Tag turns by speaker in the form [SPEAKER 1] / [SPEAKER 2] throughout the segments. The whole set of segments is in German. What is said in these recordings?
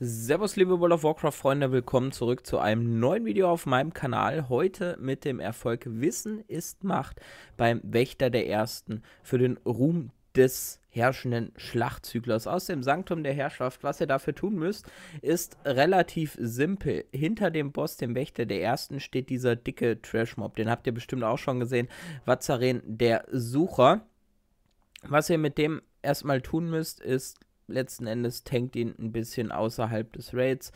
[SPEAKER 1] Servus liebe World of Warcraft Freunde, willkommen zurück zu einem neuen Video auf meinem Kanal. Heute mit dem Erfolg Wissen ist Macht beim Wächter der Ersten für den Ruhm des herrschenden Schlachtzyklers aus dem Sanktum der Herrschaft. Was ihr dafür tun müsst, ist relativ simpel. Hinter dem Boss, dem Wächter der Ersten, steht dieser dicke Trashmob. Den habt ihr bestimmt auch schon gesehen. Wazarin, der Sucher. Was ihr mit dem erstmal tun müsst, ist letzten Endes tankt ihn ein bisschen außerhalb des Raids.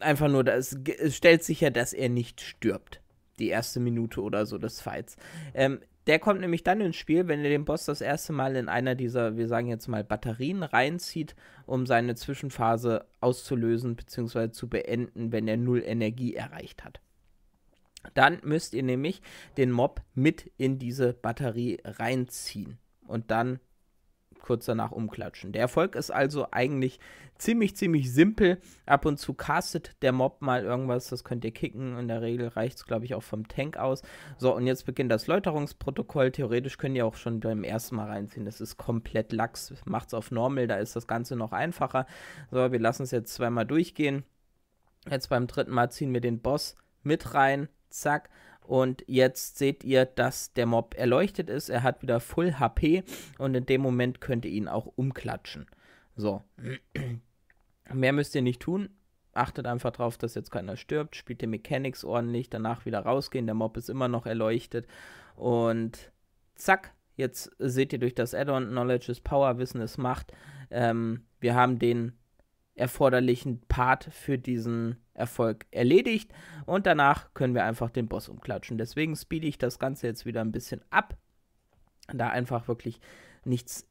[SPEAKER 1] Einfach nur, das, es stellt sicher, dass er nicht stirbt. Die erste Minute oder so des Fights. Ähm, der kommt nämlich dann ins Spiel, wenn ihr den Boss das erste Mal in einer dieser, wir sagen jetzt mal, Batterien reinzieht, um seine Zwischenphase auszulösen bzw. zu beenden, wenn er null Energie erreicht hat. Dann müsst ihr nämlich den Mob mit in diese Batterie reinziehen. Und dann kurz danach umklatschen. Der Erfolg ist also eigentlich ziemlich, ziemlich simpel. Ab und zu castet der Mob mal irgendwas, das könnt ihr kicken. In der Regel reicht es, glaube ich, auch vom Tank aus. So, und jetzt beginnt das Läuterungsprotokoll. Theoretisch könnt ihr auch schon beim ersten Mal reinziehen. Das ist komplett lax. Macht es auf Normal, da ist das Ganze noch einfacher. So, wir lassen es jetzt zweimal durchgehen. Jetzt beim dritten Mal ziehen wir den Boss mit rein. Zack. Und jetzt seht ihr, dass der Mob erleuchtet ist. Er hat wieder Full HP und in dem Moment könnt ihr ihn auch umklatschen. So. Mehr müsst ihr nicht tun. Achtet einfach darauf, dass jetzt keiner stirbt. Spielt die Mechanics ordentlich. Danach wieder rausgehen. Der Mob ist immer noch erleuchtet. Und zack. Jetzt seht ihr durch das Add-on Knowledge is Power, Wissen ist Macht. Ähm, wir haben den erforderlichen Part für diesen Erfolg erledigt und danach können wir einfach den Boss umklatschen. Deswegen speede ich das Ganze jetzt wieder ein bisschen ab, da einfach wirklich nichts,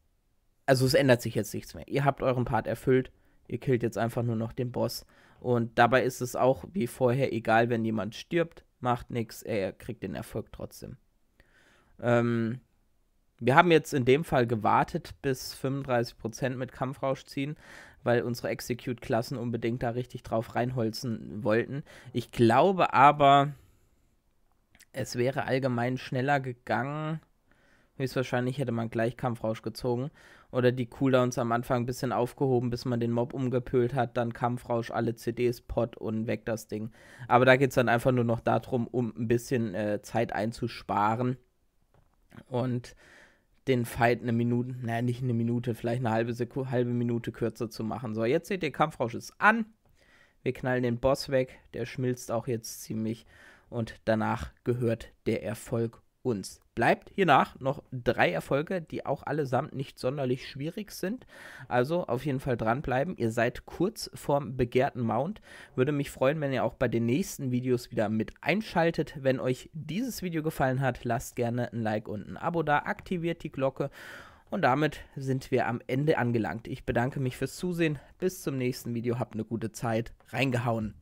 [SPEAKER 1] also es ändert sich jetzt nichts mehr. Ihr habt euren Part erfüllt, ihr killt jetzt einfach nur noch den Boss und dabei ist es auch wie vorher egal, wenn jemand stirbt, macht nichts, er kriegt den Erfolg trotzdem. Ähm, wir haben jetzt in dem Fall gewartet bis 35% mit Kampfrausch ziehen weil unsere Execute-Klassen unbedingt da richtig drauf reinholzen wollten. Ich glaube aber, es wäre allgemein schneller gegangen. Höchstwahrscheinlich hätte man gleich Kampfrausch gezogen oder die Cooldowns am Anfang ein bisschen aufgehoben, bis man den Mob umgepölt hat, dann Kampfrausch, alle CDs, Pot und weg das Ding. Aber da geht es dann einfach nur noch darum, um ein bisschen äh, Zeit einzusparen. Und den Fight eine Minute, naja, nicht eine Minute, vielleicht eine halbe, Seku halbe Minute kürzer zu machen. So, jetzt seht ihr, Kampfrausch ist an. Wir knallen den Boss weg. Der schmilzt auch jetzt ziemlich. Und danach gehört der Erfolg uns. Bleibt hiernach noch drei Erfolge, die auch allesamt nicht sonderlich schwierig sind. Also auf jeden Fall dranbleiben. Ihr seid kurz vorm begehrten Mount. Würde mich freuen, wenn ihr auch bei den nächsten Videos wieder mit einschaltet. Wenn euch dieses Video gefallen hat, lasst gerne ein Like und ein Abo da, aktiviert die Glocke. Und damit sind wir am Ende angelangt. Ich bedanke mich fürs Zusehen. Bis zum nächsten Video. Habt eine gute Zeit. Reingehauen.